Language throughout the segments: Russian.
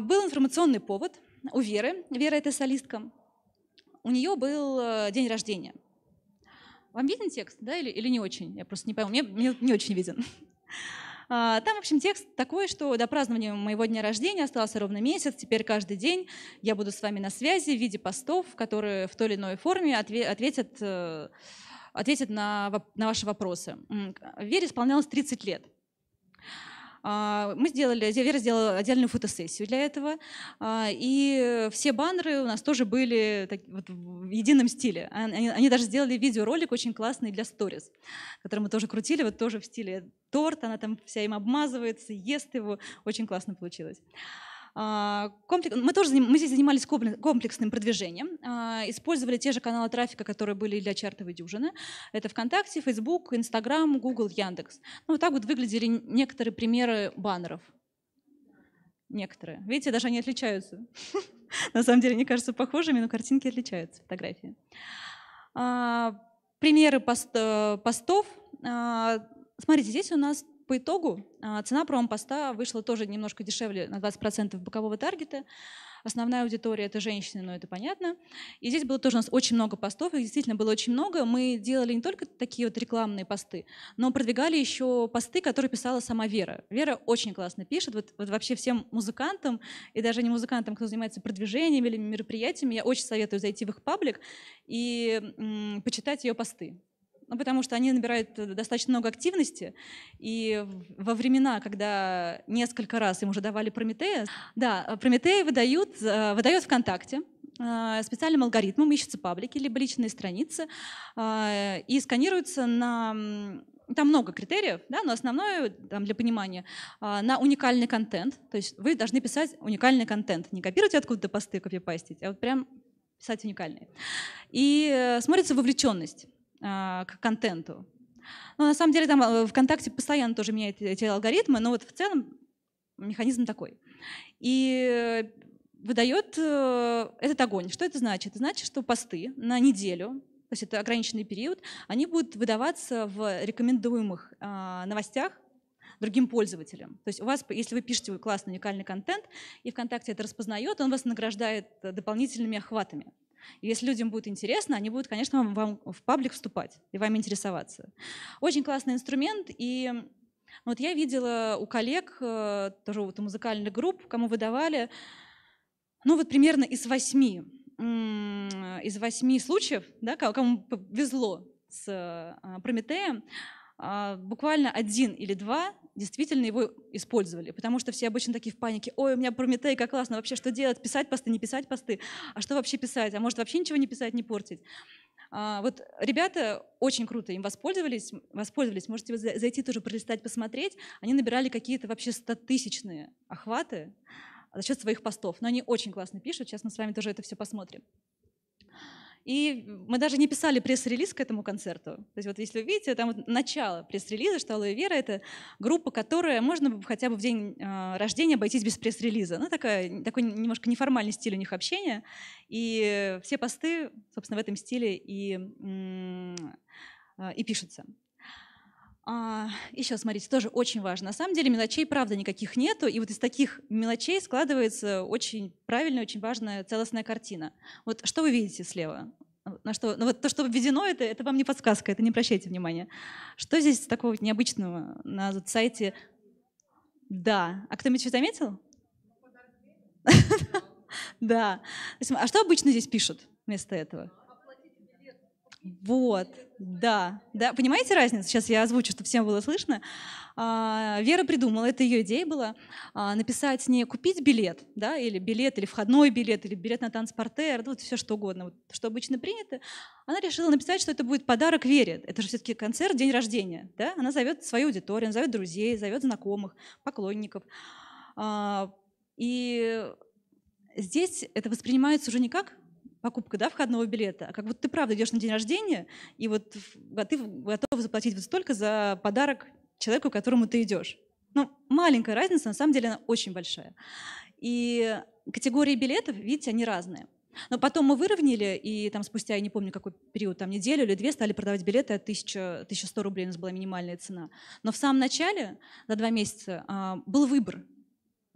был информационный повод у Веры. Вера — это солистка. У нее был э, день рождения. Вам виден текст, да, или, или не очень? Я просто не пойму, мне, мне не очень виден. А, там, в общем, текст такой, что до празднования моего дня рождения остался ровно месяц, теперь каждый день я буду с вами на связи в виде постов, которые в той или иной форме ответят, э, ответят на, на ваши вопросы. Вере исполнялось 30 лет. А, мы сделали, Вера сделала отдельную фотосессию для этого, а, и все баннеры у нас тоже были в едином стиле. А, они даже сделали видеоролик очень классный для сторис, который мы тоже крутили, вот тоже в стиле торт, она там вся им обмазывается, ест его, очень классно получилось. А, комплекс, мы тоже мы здесь занимались комплексным продвижением, а, использовали те же каналы трафика, которые были для чартовой дюжины. Это ВКонтакте, Facebook, Instagram, Google, Яндекс. Ну, вот так вот выглядели некоторые примеры баннеров. Некоторые. Видите, даже они отличаются. На самом деле, они кажутся похожими, но картинки отличаются, фотографии. А, примеры э, постов. Смотрите, здесь у нас по итогу а, цена промпоста вышла тоже немножко дешевле на 20% бокового таргета. Основная аудитория — это женщины, но это понятно. И здесь было тоже у нас очень много постов, их действительно было очень много. Мы делали не только такие вот рекламные посты, но продвигали еще посты, которые писала сама Вера. Вера очень классно пишет. Вот, вот вообще всем музыкантам и даже не музыкантам, кто занимается продвижением или мероприятиями, я очень советую зайти в их паблик и м, почитать ее посты. Ну, потому что они набирают э, достаточно много активности, и во времена, когда несколько раз им уже давали Прометея, да, э, Прометея выдают, э, выдает ВКонтакте, специальным алгоритмом ищутся паблики, либо личные страницы, и сканируются на там много критериев, да, но основное там, для понимания на уникальный контент. То есть вы должны писать уникальный контент. Не копировать откуда-то посты, копипастить, а вот прям писать уникальные. И смотрится вовлеченность. А, к контенту. Но ну, на самом деле там э, ВКонтакте постоянно тоже меняет эти алгоритмы, но вот в целом механизм такой. И э, выдает э, этот огонь. Что это значит? Это значит, что посты на неделю, то есть это ограниченный период, они будут выдаваться в рекомендуемых а, новостях другим пользователям. То есть у вас, если вы пишете классный уникальный контент, и ВКонтакте это распознает, он вас награждает дополнительными охватами. Если людям будет интересно, они будут, конечно, вам в паблик вступать и вам интересоваться. Очень классный инструмент, и вот я видела у коллег, э, тоже вот у музыкальных групп, кому выдавали, ну вот примерно из восьми, из восьми случаев, да, кому повезло с э, Прометеем, а, буквально один или два действительно его использовали. Потому что все обычно такие в панике. Ой, у меня Прометей, как классно, вообще что делать? Писать посты, не писать посты? А что вообще писать? А может вообще ничего не писать, не портить? А, вот ребята очень круто им воспользовались, воспользовались. Можете зайти тоже пролистать, посмотреть. Они набирали какие-то вообще стотысячные охваты за счет своих постов. Но они очень классно пишут. Сейчас мы с вами тоже это все посмотрим. И мы даже не писали пресс-релиз к этому концерту. То есть вот если вы видите, там вот начало пресс-релиза, что «Алоэ Вера» — это группа, которая можно хотя бы в день а, рождения обойтись без пресс-релиза. Ну, такая, такой немножко неформальный стиль у них общения. И все посты, собственно, в этом стиле и, а, и пишутся. А, еще, смотрите, тоже очень важно. На самом деле мелочей, правда, никаких нету, и вот из таких мелочей складывается очень правильная, очень важная целостная картина. Вот что вы видите слева? На что, ну вот то, что введено, это, это вам не подсказка, это не обращайте внимания. Что здесь такого необычного на сайте? Да. А кто-нибудь что заметил? Да. А что обычно здесь пишут вместо этого? Вот, да, да. Понимаете разницу? Сейчас я озвучу, чтобы всем было слышно. А, Вера придумала, это ее идея была, а, написать не купить билет, да, или билет, или входной билет, или билет на танцпортер, ну, вот все что угодно, вот, что обычно принято. Она решила написать, что это будет подарок Вере. Это же все-таки концерт, день рождения, да? Она зовет свою аудиторию, зовет друзей, зовет знакомых, поклонников. А, и здесь это воспринимается уже не как покупка да, входного билета, а как будто ты правда идешь на день рождения, и вот ты готов заплатить вот столько за подарок человеку, к которому ты идешь. Ну, маленькая разница, на самом деле она очень большая. И категории билетов, видите, они разные. Но потом мы выровняли, и там спустя, я не помню, какой период, там неделю или две, стали продавать билеты от 1000, 1100 рублей, у нас была минимальная цена. Но в самом начале, за два месяца, а, был выбор,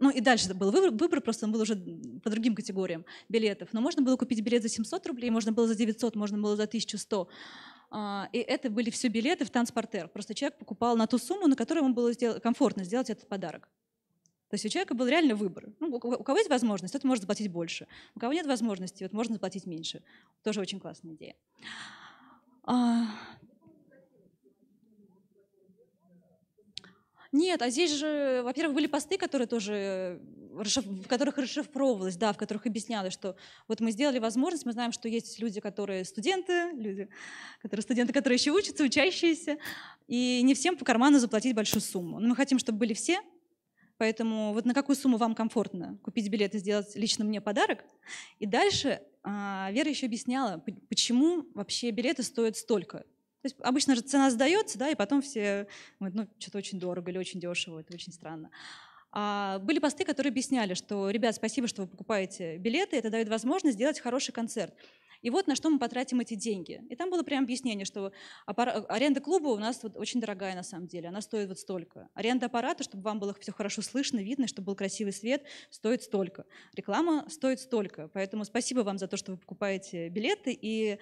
ну и дальше был выбор, выбор, просто он был уже по другим категориям билетов. Но можно было купить билет за 700 рублей, можно было за 900, можно было за 1100. А, и это были все билеты в транспортер. Просто человек покупал на ту сумму, на которую ему было комфортно сделать этот подарок. То есть у человека был реально выбор. Ну, у кого есть возможность, тот может заплатить больше. У кого нет возможности, вот можно заплатить меньше. Тоже очень классная идея. А, Нет, а здесь же, во-первых, были посты, которые тоже, э, в которых расшифровывалось, да, в которых объяснялось, что вот мы сделали возможность, мы знаем, что есть люди, которые студенты, люди, которые студенты, которые еще учатся, учащиеся, и не всем по карману заплатить большую сумму. Но мы хотим, чтобы были все, Поэтому вот на какую сумму вам комфортно купить билет и сделать лично мне подарок? И дальше а, Вера еще объясняла, почему вообще билеты стоят столько. То есть обычно же цена сдается, да, и потом все говорят, ну, что-то очень дорого или очень дешево, это очень странно. А были посты, которые объясняли, что, ребят, спасибо, что вы покупаете билеты, это дает возможность сделать хороший концерт. И вот на что мы потратим эти деньги. И там было прям объяснение, что а, аренда клуба у нас вот очень дорогая на самом деле, она стоит вот столько. Аренда аппарата, чтобы вам было все хорошо слышно, видно, чтобы был красивый свет, стоит столько. Реклама стоит столько. Поэтому спасибо вам за то, что вы покупаете билеты. И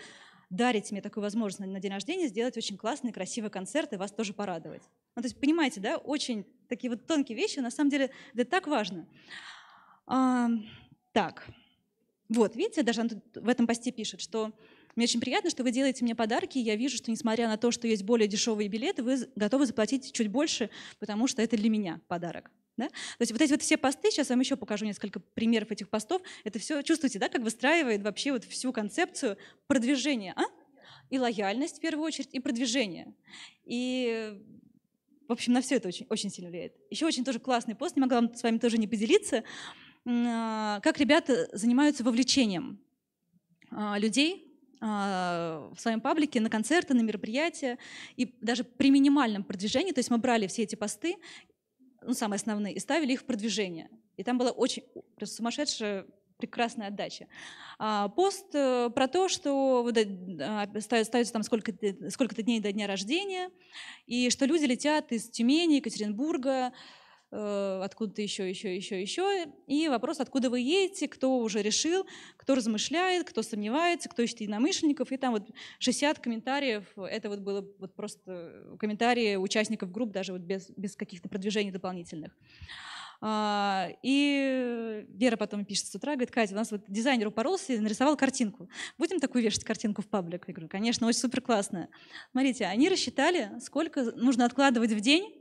дарить мне такую возможность на день рождения сделать очень классный, красивый концерт и вас тоже порадовать. Ну, то есть, понимаете, да, очень такие вот тонкие вещи, на самом деле, это так важно. А, так, вот, видите, даже в этом посте пишет, что мне очень приятно, что вы делаете мне подарки, и я вижу, что несмотря на то, что есть более дешевые билеты, вы готовы заплатить чуть больше, потому что это для меня подарок. Да? То есть вот эти вот все посты, сейчас я вам еще покажу несколько примеров этих постов, это все, чувствуете, да, как выстраивает вообще вот всю концепцию продвижения, а? И лояльность в первую очередь, и продвижение. И в общем, на все это очень, очень сильно влияет. Еще очень тоже классный пост, не могла вам с вами тоже не поделиться, а, как ребята занимаются вовлечением а, людей а, в своем паблике на концерты, на мероприятия и даже при минимальном продвижении, то есть мы брали все эти посты ну, самые основные, и ставили их в продвижение. И там была очень просто сумасшедшая прекрасная отдача. А, пост э, про то, что вот, э, ставится там сколько-то сколько дней до дня рождения, и что люди летят из Тюмени, Екатеринбурга, Э, откуда-то еще, еще, еще, еще. И вопрос, откуда вы едете, кто уже решил, кто размышляет, кто сомневается, кто ищет единомышленников. И там вот 60 комментариев, это вот было вот просто комментарии участников групп, даже вот без, без каких-то продвижений дополнительных. А, и Вера потом пишет с утра, говорит, Катя, у нас вот дизайнер упоролся и нарисовал картинку. Будем такую вешать картинку в паблик? Я говорю, конечно, очень супер классная Смотрите, они рассчитали, сколько нужно откладывать в день,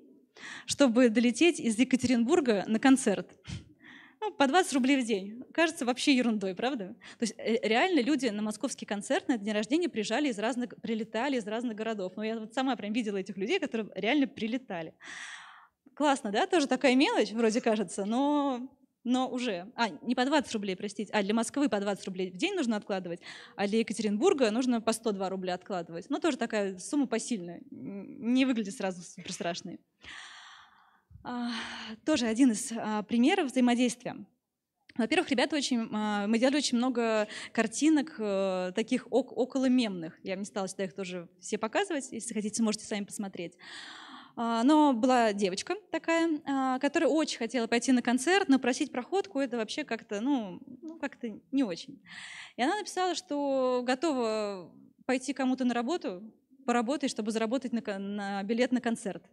чтобы долететь из Екатеринбурга на концерт. Ну, по 20 рублей в день. Кажется вообще ерундой, правда? То есть э, реально люди на московский концерт на день рождения приезжали из разных, прилетали из разных городов. Но ну, я вот сама прям видела этих людей, которые реально прилетали. Классно, да? Тоже такая мелочь, вроде кажется, но но уже, а, не по 20 рублей, простите, а для Москвы по 20 рублей в день нужно откладывать, а для Екатеринбурга нужно по 102 рубля откладывать. Но ну, тоже такая сумма посильная, не выглядит сразу супер страшной. А, тоже один из а, примеров взаимодействия. Во-первых, ребята очень, а, мы делали очень много картинок э, таких около мемных. Я не стала сюда их тоже все показывать. Если хотите, можете сами посмотреть. А, но была девочка такая, а, которая очень хотела пойти на концерт, но просить проходку это вообще как-то, ну, ну как-то не очень. И она написала, что готова пойти кому-то на работу, поработать, чтобы заработать на, на билет на концерт.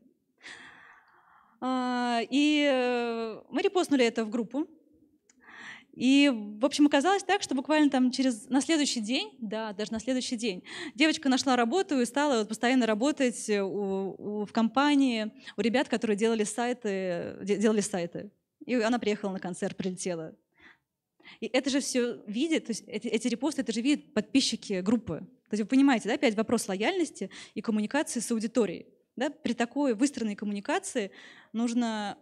А, и э, мы репостнули это в группу, и, в общем, оказалось так, что буквально там через на следующий день, да, даже на следующий день, девочка нашла работу и стала вот постоянно работать э, у, у, в компании у ребят, которые делали сайты, делали сайты. И она приехала на концерт, прилетела. И это же все видит, то есть эти, эти репосты, это же видят подписчики группы. То есть вы понимаете, да, опять вопрос лояльности и коммуникации с аудиторией. Да? При такой выстроенной коммуникации нужно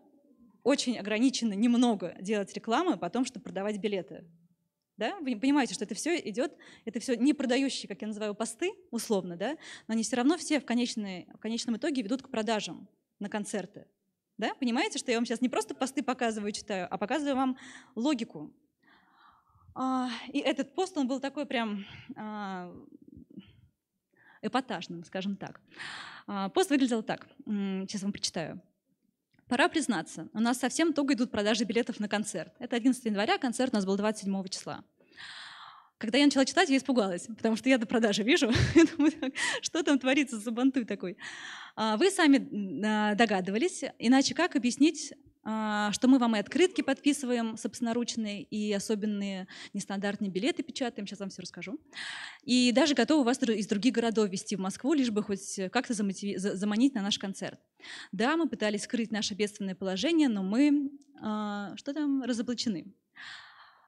очень ограничено немного делать рекламы, а потом, чтобы продавать билеты. Да? Вы понимаете, что это все идет, это все не продающие, как я называю, посты, условно, да? но они все равно все в, конечной, в конечном итоге ведут к продажам на концерты. Да? Понимаете, что я вам сейчас не просто посты показываю, читаю, а показываю вам логику. А, и этот пост, он был такой прям а, эпатажным, скажем так. Пост выглядел так. Сейчас вам прочитаю. Пора признаться, у нас совсем туго идут продажи билетов на концерт. Это 11 января, а концерт у нас был 27 числа. Когда я начала читать, я испугалась, потому что я до продажи вижу. думаю, что там творится за бантуй такой? А, вы сами а, догадывались, иначе как объяснить а, что мы вам и открытки подписываем собственноручные, и особенные нестандартные билеты печатаем, сейчас вам все расскажу. И даже готовы вас из других городов вести в Москву, лишь бы хоть как-то заманить на наш концерт. Да, мы пытались скрыть наше бедственное положение, но мы, а, что там, разоблачены.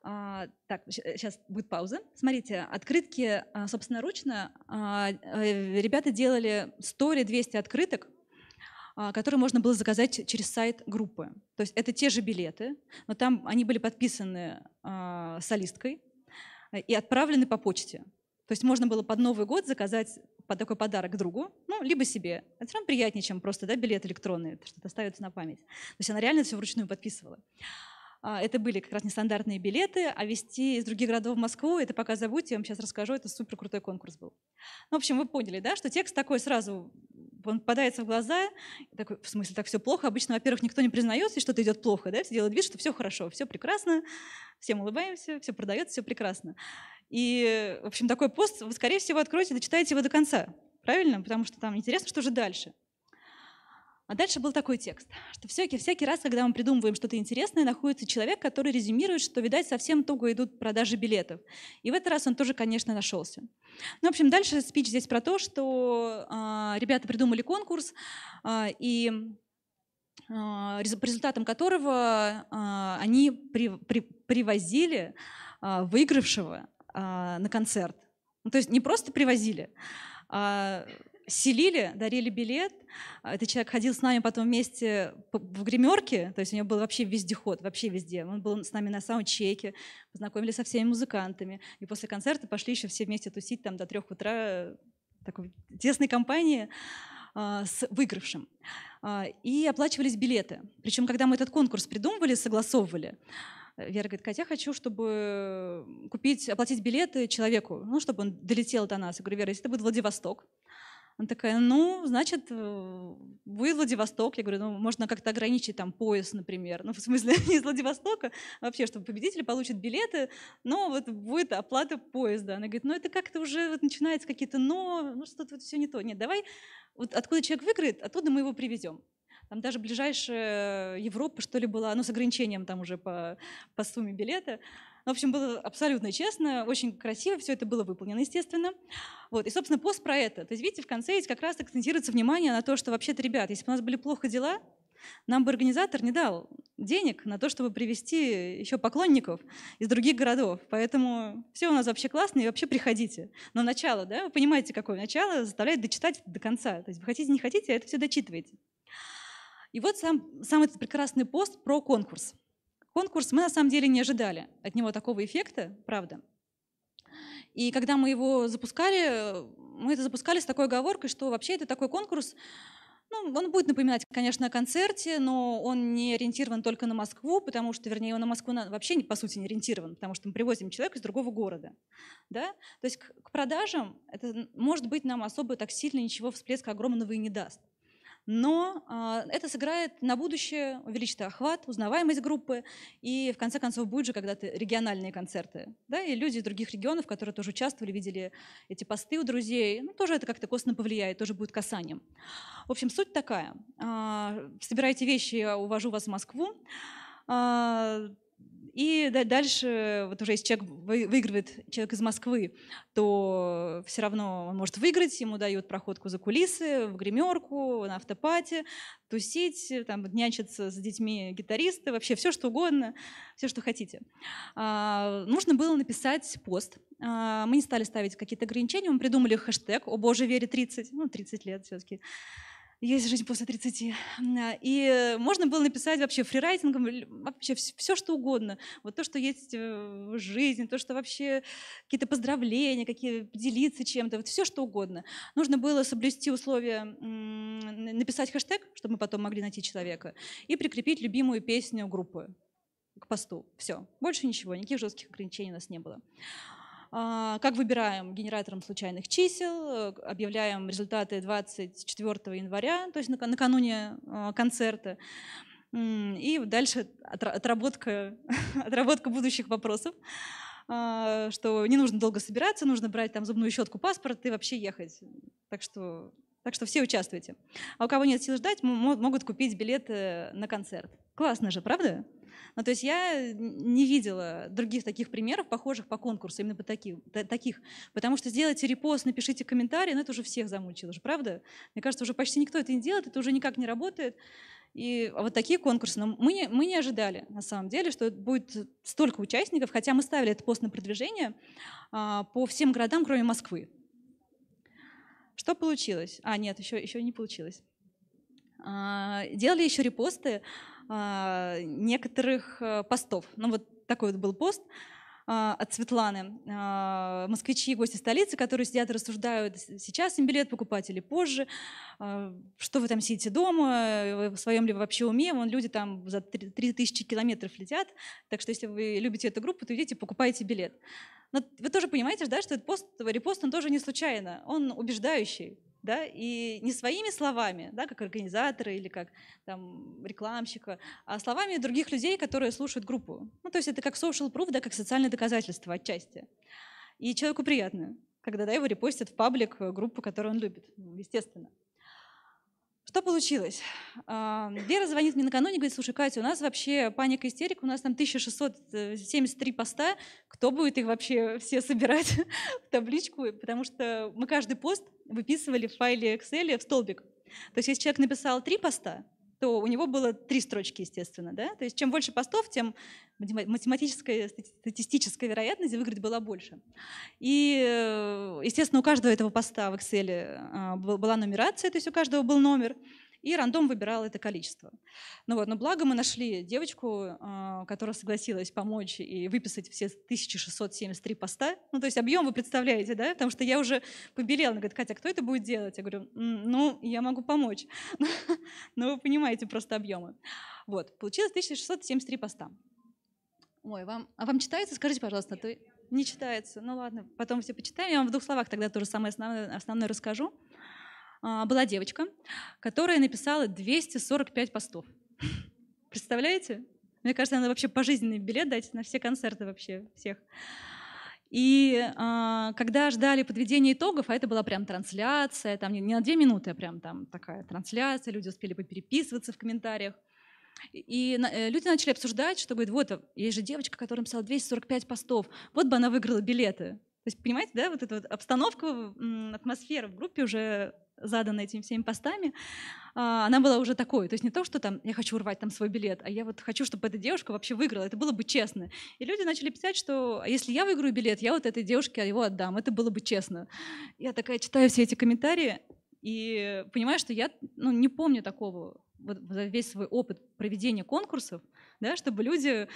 А, так, сейчас будет пауза. Смотрите, открытки собственноручно. Э, ребята делали 100 или 200 открыток а, которые можно было заказать через сайт группы. То есть это те же билеты, но там они были подписаны а, солисткой э, и отправлены по почте. То есть можно было под Новый год заказать под такой подарок другу, ну, либо себе. Это все равно приятнее, чем просто да, билет электронный, что-то на память. То есть она реально все вручную подписывала. А, это были как раз нестандартные билеты, а вести из других городов в Москву, это пока забудьте, я вам сейчас расскажу, это супер крутой конкурс был. Ну, в общем, вы поняли, да, что текст такой сразу он попадается в глаза, такой, в смысле, так все плохо. Обычно, во-первых, никто не признается, что-то идет плохо, да, все делают вид, что все хорошо, все прекрасно, всем улыбаемся, все продается, все прекрасно. И, в общем, такой пост вы, скорее всего, откроете, дочитаете его до конца, правильно? Потому что там интересно, что же дальше. А дальше был такой текст, что всякий, всякий раз, когда мы придумываем что-то интересное, находится человек, который резюмирует, что, видать, совсем туго идут продажи билетов. И в этот раз он тоже, конечно, нашелся. Ну, в общем, дальше спич здесь про то, что э, ребята придумали конкурс, э, и э, по которого э, они при, при, привозили э, выигравшего э, на концерт. Ну, то есть не просто привозили, а селили, дарили билет. А, этот человек ходил с нами потом вместе в гримерке, то есть у него был вообще вездеход, вообще везде. Он был с нами на саундчеке, познакомили со всеми музыкантами. И после концерта пошли еще все вместе тусить там до трех утра такой тесной компании а, с выигравшим. А, и оплачивались билеты. Причем, когда мы этот конкурс придумывали, согласовывали, э, Вера говорит, Катя, я хочу, чтобы купить, оплатить билеты человеку, ну, чтобы он долетел до нас. Я говорю, Вера, если это будет Владивосток, она такая, ну, значит, э, вы Владивосток. Я говорю, ну, можно как-то ограничить там пояс, например. Ну, в смысле, не из Владивостока а вообще, чтобы победители получат билеты, но вот будет оплата поезда. Она говорит, ну, это как-то уже вот начинается какие-то но, ну, что-то вот все не то. Нет, давай, вот откуда человек выиграет, оттуда мы его привезем. Там даже ближайшая Европа, что ли, была, ну, с ограничением там уже по, по сумме билета. Ну, в общем, было абсолютно честно, очень красиво все это было выполнено, естественно. Вот. И, собственно, пост про это. То есть, видите, в конце ведь как раз акцентируется внимание на то, что вообще-то, ребят, если бы у нас были плохо дела, нам бы организатор не дал денег на то, чтобы привести еще поклонников из других городов. Поэтому все у нас вообще классно, и вообще приходите. Но начало, да, вы понимаете, какое начало, заставляет дочитать до конца. То есть вы хотите, не хотите, а это все дочитываете. И вот сам, сам этот прекрасный пост про конкурс. Конкурс мы на самом деле не ожидали от него такого эффекта, правда. И когда мы его запускали, мы это запускали с такой оговоркой, что вообще это такой конкурс, ну, он будет напоминать, конечно, о концерте, но он не ориентирован только на Москву, потому что, вернее, он на Москву вообще, по сути, не ориентирован, потому что мы привозим человека из другого города. Да? То есть к, продажам это, может быть, нам особо так сильно ничего всплеска огромного и не даст но а, это сыграет на будущее, увеличит охват, узнаваемость группы, и в конце концов будут же когда-то региональные концерты. Да? И люди из других регионов, которые тоже участвовали, видели эти посты у друзей, ну, тоже это как-то косно повлияет, тоже будет касанием. В общем, суть такая. А, собирайте вещи, я увожу вас в Москву. А, и дальше, вот уже если человек выигрывает, человек из Москвы, то все равно он может выиграть, ему дают проходку за кулисы, в гримерку, на автопате, тусить, там, нянчиться с детьми гитаристы, вообще все, что угодно, все, что хотите. А, нужно было написать пост. А, мы не стали ставить какие-то ограничения, мы придумали хэштег «О боже, вере 30», ну, 30 лет все-таки есть жизнь после 30. И можно было написать вообще фрирайтингом вообще все, что угодно. Вот то, что есть э, в жизни, то, что вообще какие-то поздравления, какие делиться чем-то, вот все, что угодно. Нужно было соблюсти условия, написать хэштег, чтобы мы потом могли найти человека, и прикрепить любимую песню группы к посту. Все. Больше ничего, никаких жестких ограничений у нас не было. А, как выбираем генератором случайных чисел, э, объявляем результаты 24 января, то есть накануне а, концерта. И дальше отработка, отработка будущих вопросов а, что не нужно долго собираться, нужно брать там зубную щетку, паспорт и вообще ехать. Так что, так что все участвуйте. А у кого нет сил ждать, могут купить билеты на концерт. Классно же, правда? Ну, то есть я э, не видела других таких примеров, похожих по конкурсу, именно по таким, таких. Потому что сделайте репост, напишите комментарий, ну это уже всех замучило же, правда? Мне кажется, уже почти никто это не делает, это уже никак не работает. И вот такие конкурсы. Но мы не, мы не ожидали, на самом деле, что будет столько участников, хотя мы ставили этот пост на продвижение а, по всем городам, кроме Москвы. Что получилось? А, нет, еще, еще не получилось. А, делали еще репосты а, некоторых э, постов. Ну вот такой вот был пост а, от Светланы. А, москвичи и гости столицы, которые сидят и рассуждают, сейчас им билет покупать или позже, что вы там сидите дома, в своем ли вы вообще уме, вон люди там за 3000 километров летят, так что если вы любите эту группу, то идите, покупайте билет. Но вы тоже понимаете, да, что этот пост, репост, он тоже не случайно, он убеждающий, да, и не своими словами, да, как организатора или как там, рекламщика, а словами других людей, которые слушают группу. Ну, то есть это как social proof, да, как социальное доказательство отчасти. И человеку приятно, когда да, его репостят в паблик э, группу, которую он любит, ну, естественно. Что получилось? А, Вера звонит мне накануне и говорит, слушай, Катя, у нас вообще паника истерика, у нас там 1673 поста, кто будет их вообще все собирать в табличку, потому что мы каждый пост выписывали в файле Excel в столбик. То есть если человек написал три поста, то у него было три строчки, естественно. Да? То есть чем больше постов, тем математическая, статистическая вероятность выиграть была больше. И, э, естественно, у каждого этого поста в Excel э, была нумерация, то есть у каждого был номер и рандом выбирал это количество. Ну вот, но благо мы нашли девочку, а, которая согласилась помочь и выписать все 1673 поста. Ну, то есть объем вы представляете, да? Потому что я уже побелела. Она говорит, Катя, а кто это будет делать? Я говорю, ну, я могу помочь. Но ну, вы понимаете просто объемы. Вот, получилось 1673 поста. Ой, вам, а вам читается? Скажите, пожалуйста, а то не читается. Ну ладно, потом все почитаем. Я вам в двух словах тогда то же самое основное, основное расскажу. А, была девочка, которая написала 245 постов. Представляете? Мне кажется, надо вообще пожизненный билет дать на все концерты вообще всех. И э, когда ждали подведения итогов, а это была прям трансляция, там не, не на две минуты, а прям там такая трансляция, люди успели попереписываться в комментариях. И э, люди начали обсуждать, что говорит, вот, есть же девочка, которая написала 245 постов, вот бы она выиграла билеты. То есть, понимаете, да, вот эта вот обстановка, атмосфера в группе уже задана этими всеми постами, а, она была уже такой. То есть не то, что там я хочу урвать там свой билет, а я вот хочу, чтобы эта девушка вообще выиграла. Это было бы честно. И люди начали писать, что «А если я выиграю билет, я вот этой девушке его отдам. Это было бы честно. Я такая читаю все эти комментарии и понимаю, что я ну, не помню такого вот за весь свой опыт проведения конкурсов, да, чтобы люди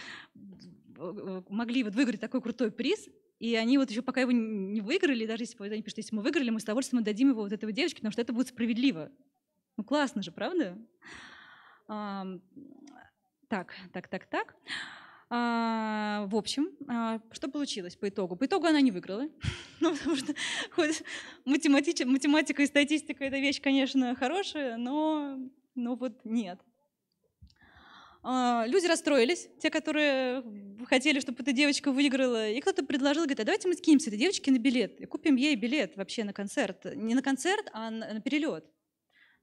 э, могли вот выиграть такой крутой приз и они вот еще пока его не выиграли, даже если они пишут, если мы выиграли, мы с удовольствием отдадим его вот этого девочке, потому что это будет справедливо. Ну классно же, правда? А, так, так, так, так. А, в общем, а, что получилось по итогу? По итогу она не выиграла, ну, потому что хоть математика и статистика — это вещь, конечно, хорошая, но, но вот нет. А, люди расстроились, те, которые хотели, чтобы эта девочка выиграла. И кто-то предложил, говорит, а давайте мы скинемся этой девочке на билет и купим ей билет вообще на концерт. Не на концерт, а на перелет.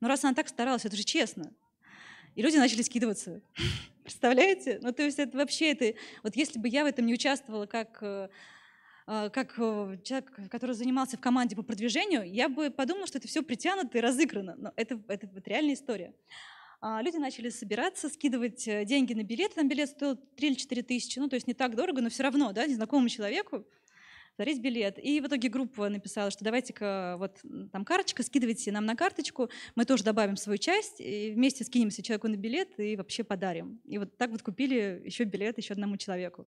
Но раз она так старалась, это же честно. И люди начали скидываться. Представляете? Ну, то есть это вообще, это, вот если бы я в этом не участвовала как, э, а, как э, человек, который занимался в команде по продвижению, я бы подумала, что это все притянуто и разыграно. Но это, это, вот реальная история. А, люди начали собираться, скидывать э, деньги на билеты. Там билет стоил 3 или 4 тысячи, ну, то есть не так дорого, но все равно, да, незнакомому человеку дарить билет. И в итоге группа написала, что давайте-ка вот там карточка, скидывайте нам на карточку, мы тоже добавим свою часть, и вместе скинемся человеку на билет и вообще подарим. И вот так вот купили еще билет еще одному человеку.